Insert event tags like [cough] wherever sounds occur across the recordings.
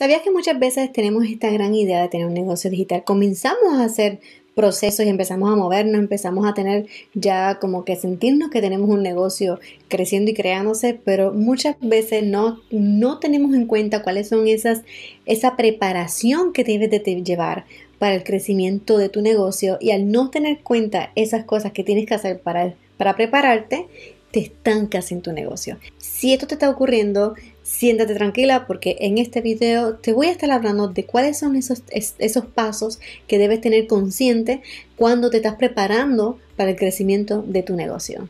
¿Sabías que muchas veces tenemos esta gran idea de tener un negocio digital? Comenzamos a hacer procesos y empezamos a movernos, empezamos a tener ya como que sentirnos que tenemos un negocio creciendo y creándose, pero muchas veces no, no tenemos en cuenta cuáles son esas, esa preparación que debes de llevar para el crecimiento de tu negocio y al no tener cuenta esas cosas que tienes que hacer para, para prepararte, te estancas en tu negocio. Si esto te está ocurriendo, siéntate tranquila porque en este video te voy a estar hablando de cuáles son esos, esos pasos que debes tener consciente cuando te estás preparando para el crecimiento de tu negocio.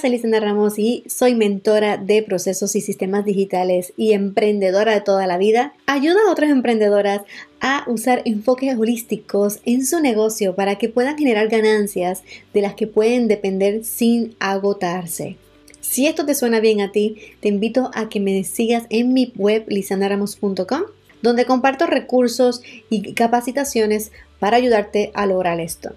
soy Ramos y soy mentora de procesos y sistemas digitales y emprendedora de toda la vida. Ayuda a otras emprendedoras a usar enfoques holísticos en su negocio para que puedan generar ganancias de las que pueden depender sin agotarse. Si esto te suena bien a ti, te invito a que me sigas en mi web lisandaramos.com, donde comparto recursos y capacitaciones para ayudarte a lograr esto.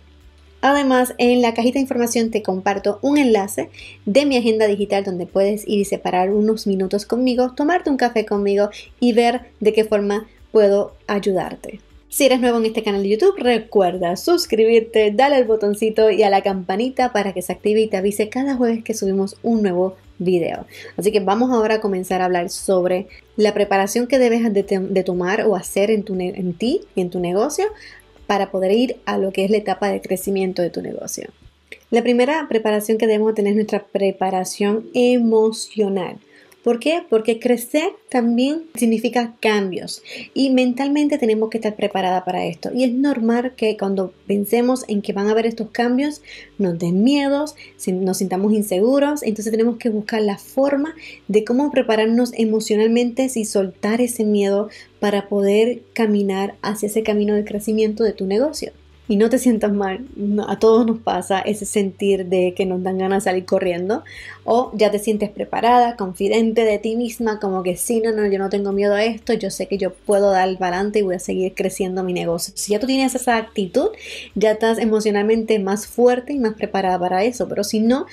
Además, en la cajita de información te comparto un enlace de mi agenda digital donde puedes ir y separar unos minutos conmigo, tomarte un café conmigo y ver de qué forma puedo ayudarte. Si eres nuevo en este canal de YouTube, recuerda suscribirte, dale al botoncito y a la campanita para que se active y te avise cada jueves que subimos un nuevo video. Así que vamos ahora a comenzar a hablar sobre la preparación que debes de, tomar o hacer en, en ti y en tu negocio para poder ir a lo que es la etapa de crecimiento de tu negocio. La primera preparación que debemos tener es nuestra preparación emocional. ¿Por qué? Porque crecer también significa cambios y mentalmente tenemos que estar preparada para esto. Y es normal que cuando pensemos en que van a haber estos cambios, nos den miedos, nos sintamos inseguros, entonces tenemos que buscar la forma de cómo prepararnos emocionalmente y soltar ese miedo para poder caminar hacia ese camino de crecimiento de tu negocio. Y no te sientas mal, a todos nos pasa ese sentir de que nos dan ganas de salir corriendo o ya te sientes preparada, confidente de ti misma, como que sí, no, no, yo no tengo miedo a esto, yo sé que yo puedo dar el balance y voy a seguir creciendo mi negocio. Si ya tú tienes esa actitud, ya estás emocionalmente más fuerte y más preparada para eso, pero si no,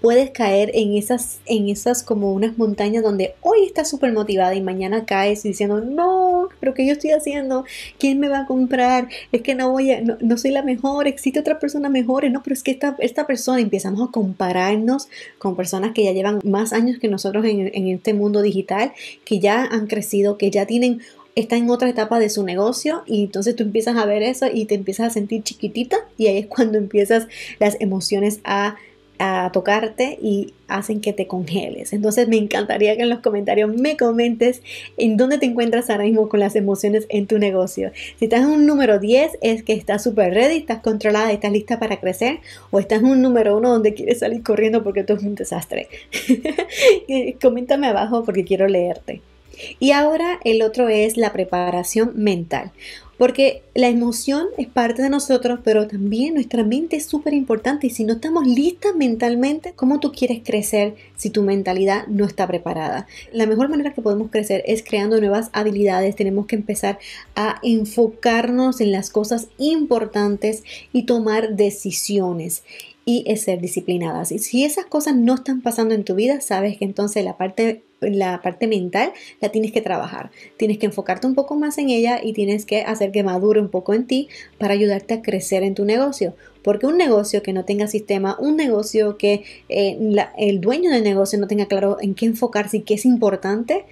puedes caer en esas, en esas como unas montañas donde hoy estás súper motivada y mañana caes diciendo, no, pero ¿qué yo estoy haciendo? ¿Quién me va a comprar? Es que no voy a no soy la mejor, existe otra persona mejor, no, pero es que esta, esta persona empezamos a compararnos con personas que ya llevan más años que nosotros en, en este mundo digital, que ya han crecido, que ya tienen está en otra etapa de su negocio y entonces tú empiezas a ver eso y te empiezas a sentir chiquitita y ahí es cuando empiezas las emociones a a tocarte y hacen que te congeles. Entonces me encantaría que en los comentarios me comentes en dónde te encuentras ahora mismo con las emociones en tu negocio. Si estás en un número 10 es que estás súper ready, estás controlada, estás lista para crecer o estás en un número 1 donde quieres salir corriendo porque todo es un desastre. [laughs] Eh, coméntame abajo porque quiero leerte. Y ahora el otro es la preparación mental. Porque la emoción es parte de nosotros, pero también nuestra mente es súper importante. Y si no estamos listas mentalmente, ¿cómo tú quieres crecer si tu mentalidad no está preparada? La mejor manera que podemos crecer es creando nuevas habilidades. Tenemos que empezar a enfocarnos en las cosas importantes y tomar decisiones y es ser disciplinadas. Y si esas cosas no están pasando en tu vida, sabes que entonces la parte, la parte mental la tienes que trabajar. Tienes que enfocarte un poco más en ella y tienes que hacer que madure un poco en ti para ayudarte a crecer en tu negocio. Porque un negocio que no tenga sistema, un negocio que eh, el dueño del negocio no tenga claro en qué enfocarse y qué es importante,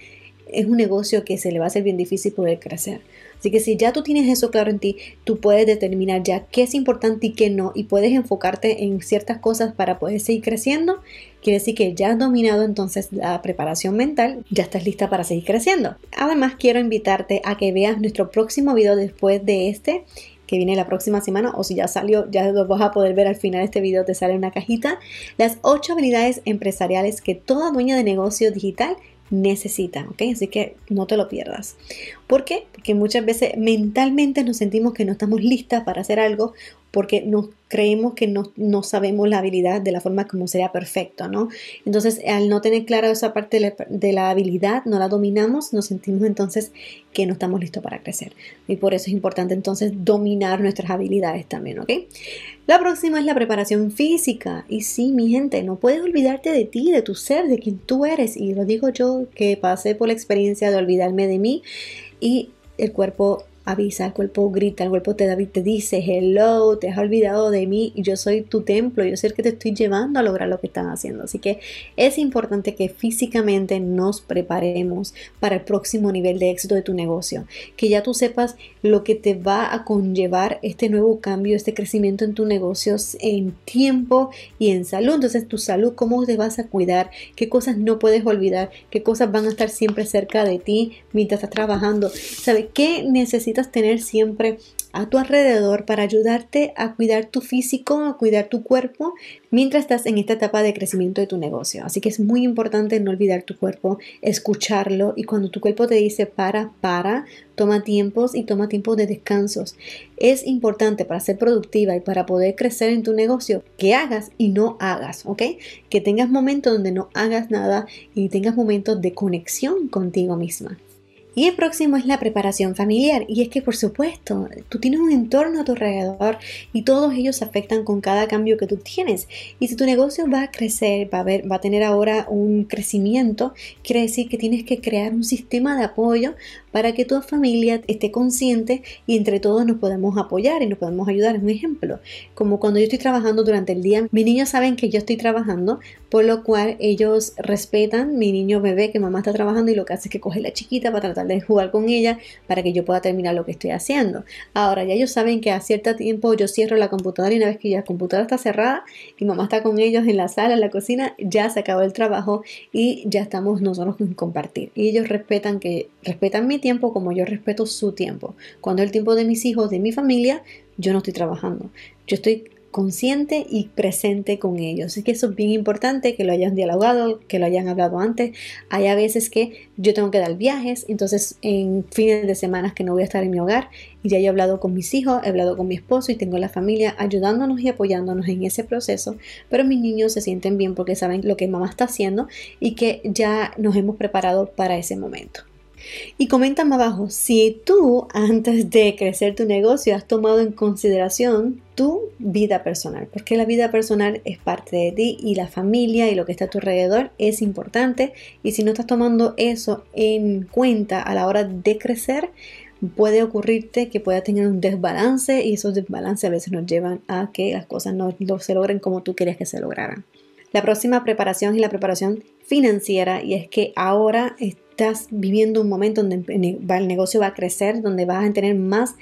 es un negocio que se le va a hacer bien difícil poder crecer. Así que si ya tú tienes eso claro en ti, tú puedes determinar ya qué es importante y qué no y puedes enfocarte en ciertas cosas para poder seguir creciendo. Quiere decir que ya has dominado entonces la preparación mental, ya estás lista para seguir creciendo. Además, quiero invitarte a que veas nuestro próximo video después de este que viene la próxima semana o si ya salió, ya lo vas a poder ver al final de este video, te sale una cajita, las 8 habilidades empresariales que toda dueña de negocio digital necesitan ¿ok? Así que no te lo pierdas. ¿Por Porque muchas veces mentalmente nos sentimos que no estamos listas para hacer algo porque nos creemos que no, sabemos la habilidad de la forma como sería perfecto, ¿no? Entonces, al no tener claro esa parte de la, habilidad, no la dominamos, nos sentimos entonces que no estamos listos para crecer. Y por eso es importante entonces dominar nuestras habilidades también, ¿ok? La próxima es la preparación física. Y sí, mi gente, no puedes olvidarte de ti, de tu ser, de quien tú eres. Y lo digo yo que pasé por la experiencia de olvidarme de mí y el cuerpo avisa, el cuerpo grita, el cuerpo te, da, te dice, hello, te has olvidado de mí, yo soy tu templo, yo sé que te estoy llevando a lograr lo que están haciendo. Así que es importante que físicamente nos preparemos para el próximo nivel de éxito de tu negocio, que ya tú sepas lo que te va a conllevar este nuevo cambio, este crecimiento en tu negocio en tiempo y en salud. Entonces tu salud, cómo te vas a cuidar, qué cosas no puedes olvidar, qué cosas van a estar siempre cerca de ti mientras estás trabajando. ¿Sabes qué necesitas? tener siempre a tu alrededor para ayudarte a cuidar tu físico, a cuidar tu cuerpo mientras estás en esta etapa de crecimiento de tu negocio. Así que es muy importante no olvidar tu cuerpo, escucharlo y cuando tu cuerpo te dice para, para, toma tiempos y toma tiempo de descansos. Es importante para ser productiva y para poder crecer en tu negocio que hagas y no hagas, ¿ok? Que tengas momentos donde no hagas nada y tengas momentos de conexión contigo misma. Y el próximo es la preparación familiar. Y es que, por supuesto, tú tienes un entorno a tu alrededor y todos ellos afectan con cada cambio que tú tienes. Y si tu negocio va a crecer, va a, ver, va a tener ahora un crecimiento, quiere decir que tienes que crear un sistema de apoyo para que tu familia esté consciente y entre todos nos podamos apoyar y nos podamos ayudar. Es un ejemplo. Como cuando yo estoy trabajando durante el día, mis niños saben que yo estoy trabajando, por lo cual ellos respetan mi niño bebé que mamá está trabajando y lo que hace es que coge la chiquita para tratar de jugar con ella para que yo pueda terminar lo que estoy haciendo. Ahora, ya ellos saben que a cierto tiempo yo cierro la computadora y una vez que la computadora está cerrada y mamá está con ellos en la sala, en la cocina, ya se acabó el trabajo y ya estamos nosotros en compartir. Y ellos respetan que respetan mi tiempo como yo respeto su tiempo. Cuando el tiempo de mis hijos, de mi familia, yo no estoy trabajando. Yo estoy consciente y presente con ellos. Es que eso es bien importante que lo hayan dialogado, que lo hayan hablado antes. Hay a veces que yo tengo que dar viajes, entonces en fines de semana que no voy a estar en mi hogar y ya he hablado con mis hijos, he hablado con mi esposo y tengo la familia ayudándonos y apoyándonos en ese proceso, pero mis niños se sienten bien porque saben lo que mamá está haciendo y que ya nos hemos preparado para ese momento. Y más abajo si tú, antes de crecer tu negocio, has tomado en consideración tu vida personal, porque la vida personal es parte de ti y la familia y lo que está a tu alrededor es importante. Y si no estás tomando eso en cuenta a la hora de crecer, puede ocurrirte que pueda tener un desbalance y esos desbalances a veces nos llevan a que las cosas no, se logren como tú querías que se lograran. La próxima preparación es la preparación financiera y es que ahora estás viviendo un momento donde el negocio va a crecer, donde vas a tener más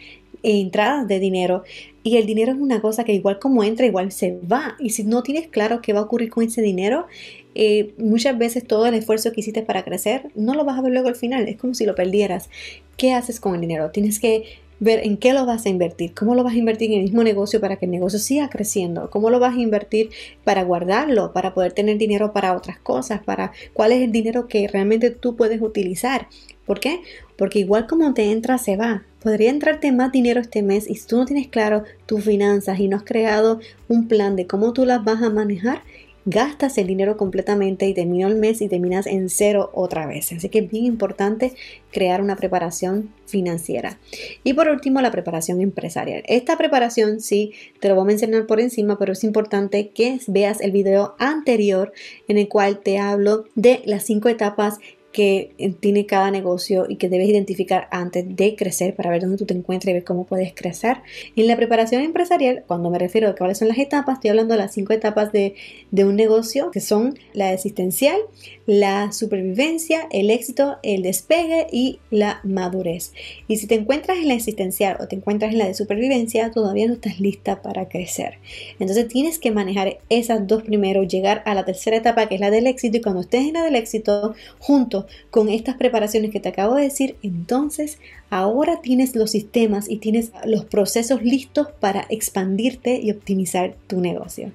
eh, entradas de dinero. Y el dinero es una cosa que igual como entra, igual se va. Y si no tienes claro qué va a ocurrir con ese dinero, eh, muchas veces todo el esfuerzo que hiciste para crecer no lo vas a ver luego al final. Es como si lo perdieras. ¿Qué haces con el dinero? Tienes que ver en qué lo vas a invertir, cómo lo vas a invertir en el mismo negocio para que el negocio siga creciendo, cómo lo vas a invertir para guardarlo, para poder tener dinero para otras cosas, para cuál es el dinero que realmente tú puedes utilizar. ¿Por qué? Porque igual como te entra, se va. Podría entrarte más dinero este mes y si tú no tienes claro tus finanzas y no has creado un plan de cómo tú las vas a manejar, gastas el dinero completamente y terminó el mes y terminas en cero otra vez. Así que es bien importante crear una preparación financiera. Y por último, la preparación empresarial. Esta preparación, sí, te lo voy a mencionar por encima, pero es importante que veas el video anterior en el cual te hablo de las cinco etapas que eh, tiene cada negocio y que debes identificar antes de crecer para ver dónde tú te encuentras y ver cómo puedes crecer. En la preparación empresarial, cuando me refiero a cuáles son las etapas, estoy hablando de las cinco etapas de, un negocio, que son la existencial, la supervivencia, el éxito, el despegue y la madurez. Y si te encuentras en la existencial o te encuentras en la de supervivencia, todavía no estás lista para crecer. Entonces tienes que manejar esas dos primero, llegar a la tercera etapa, que es la del éxito, y cuando estés en la del éxito, juntos, con estas preparaciones que te acabo de decir, entonces ahora tienes los sistemas y tienes los procesos listos para expandirte y optimizar tu negocio.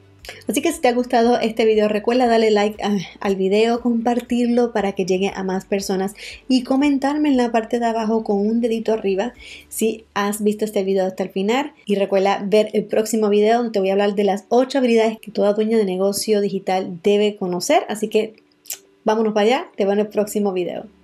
Así que si te ha gustado este video, recuerda darle like ah, al video, compartirlo para que llegue a más personas y comentarme en la parte de abajo con un dedito arriba si has visto este video hasta el final. Y recuerda ver el próximo video donde te voy a hablar de las 8 habilidades que toda dueña de negocio digital debe conocer. Así que Vámonos para allá, te veo en el próximo video.